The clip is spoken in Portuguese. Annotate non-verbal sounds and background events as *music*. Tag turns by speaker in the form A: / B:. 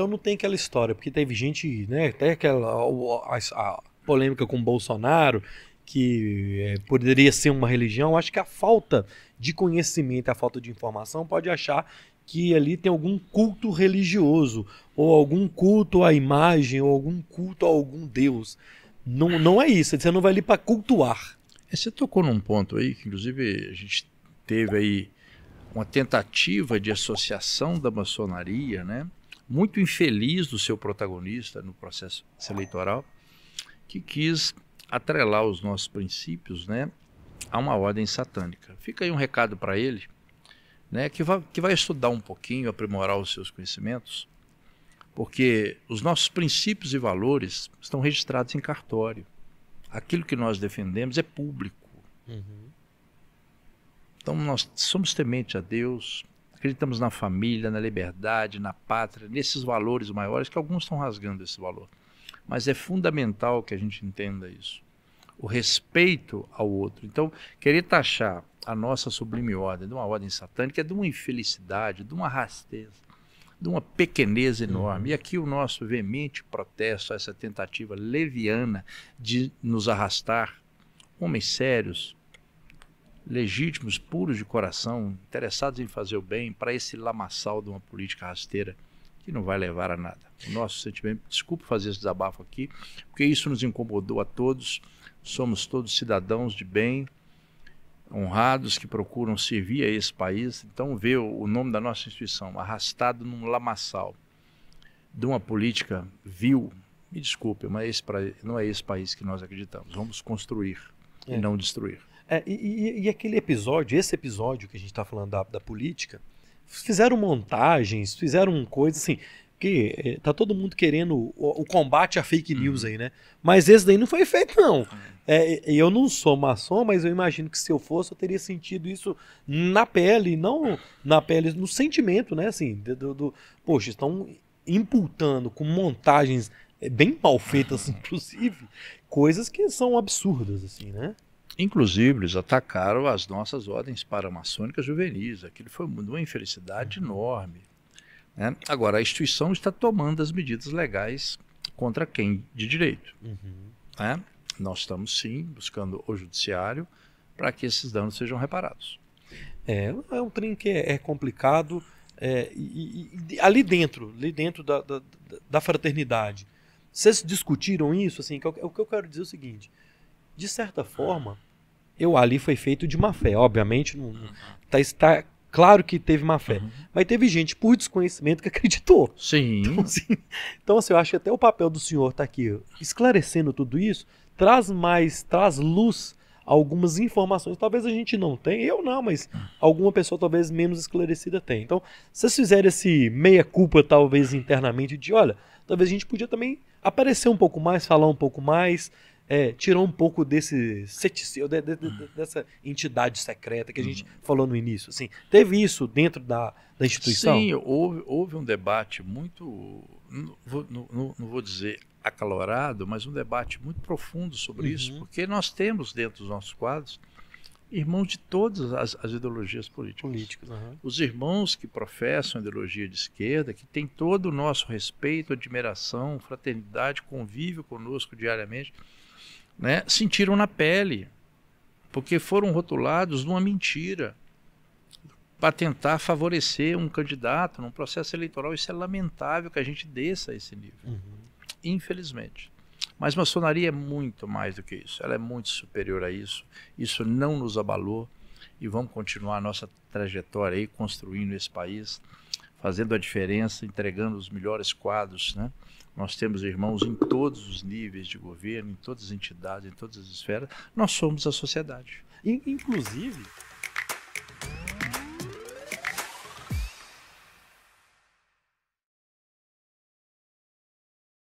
A: Então não tem aquela história, porque teve gente, né, até aquela a, a polêmica com Bolsonaro, que é, poderia ser uma religião. Acho que a falta de conhecimento, a falta de informação pode achar que ali tem algum culto religioso, ou algum culto à imagem, ou algum culto a algum deus. Não, não é isso, você não vai ali para cultuar. É, você tocou num ponto aí
B: que, inclusive, a gente teve aí uma tentativa de associação da maçonaria, né? muito infeliz do seu protagonista no processo eleitoral, que quis atrelar os nossos princípios né, a uma ordem satânica. Fica aí um recado para ele, né, que, vai, que vai estudar um pouquinho, aprimorar os seus conhecimentos, porque os nossos princípios e valores estão registrados em cartório. Aquilo que nós defendemos é público. Uhum. Então nós somos tementes a Deus, Acreditamos na família, na liberdade, na pátria, nesses valores maiores, que alguns estão rasgando esse valor. Mas é fundamental que a gente entenda isso. O respeito ao outro. Então, querer taxar a nossa sublime ordem de uma ordem satânica é de uma infelicidade, de uma rasteza de uma pequenez enorme. Uhum. E aqui o nosso veemente protesto a essa tentativa leviana de nos arrastar, homens sérios, legítimos, puros de coração, interessados em fazer o bem, para esse lamaçal de uma política rasteira que não vai levar a nada. O nosso sentimento, desculpe fazer esse desabafo aqui, porque isso nos incomodou a todos. Somos todos cidadãos de bem, honrados que procuram servir a esse país. Então, ver o nome da nossa instituição arrastado num lamaçal de uma política vil, me desculpe, mas não é esse país que nós acreditamos.
A: Vamos construir é. e não destruir. É, e, e, aquele episódio, esse episódio que a gente está falando da, da, política, fizeram montagens, fizeram coisas assim. Que é, tá todo mundo querendo o, o combate à fake uhum. news uhum. aí, né? Mas esse daí não foi feito, não. Uhum. É, eu não sou maçom, mas eu imagino que se eu fosse, eu teria sentido isso na pele, não na pele, no sentimento, né? Assim, do, do poxa, estão imputando com montagens é, bem mal feitas, *laughs* inclusive, coisas que são absurdas, assim, né? Inclusive, eles atacaram as nossas ordens paramaçônicas
B: juvenis. Aquilo foi uma infelicidade uhum. enorme. Né? Agora, a instituição está tomando as medidas legais contra quem de direito. Uhum. Né? Nós estamos, sim, buscando o judiciário para que esses danos sejam reparados.
A: É, é um trem que é, é complicado. É, e, e, ali dentro, ali dentro da, da, da fraternidade, vocês discutiram isso? Assim, que eu, o que eu quero dizer é o seguinte: de certa forma, eu ali foi feito de má fé. Obviamente, não, uhum. tá, está claro que teve má fé. Uhum. Mas teve gente por desconhecimento que acreditou. Sim. Então, assim, então, assim eu acho que até o papel do senhor está aqui esclarecendo tudo isso, traz mais, traz luz algumas informações. Talvez a gente não tenha, eu não, mas uhum. alguma pessoa talvez menos esclarecida tem. Então, se vocês fizerem esse meia-culpa, talvez internamente, de olha, talvez a gente podia também aparecer um pouco mais, falar um pouco mais, é, tirou um pouco desse ceticismo, de, de, de, uhum. dessa entidade secreta que a gente uhum. falou no início. Assim, teve isso dentro da, da instituição? Sim, houve, houve um
B: debate
A: muito,
B: não vou, não, não vou dizer acalorado, mas um debate muito profundo sobre uhum. isso, porque nós temos dentro dos nossos quadros irmãos de todas as, as ideologias políticas. políticas uhum. Os irmãos que professam ideologia de esquerda, que têm todo o nosso respeito, admiração, fraternidade, convívio conosco diariamente, né, sentiram na pele, porque foram rotulados numa mentira para tentar favorecer um candidato num processo eleitoral. Isso é lamentável que a gente desça a esse nível, uhum. infelizmente. Mas maçonaria é muito mais do que isso, ela é muito superior a isso. Isso não nos abalou e vamos continuar a nossa trajetória aí construindo esse país fazendo a diferença, entregando os melhores quadros. Né? Nós temos irmãos em todos os níveis de governo, em todas as entidades, em todas as esferas. Nós somos a sociedade. Inclusive,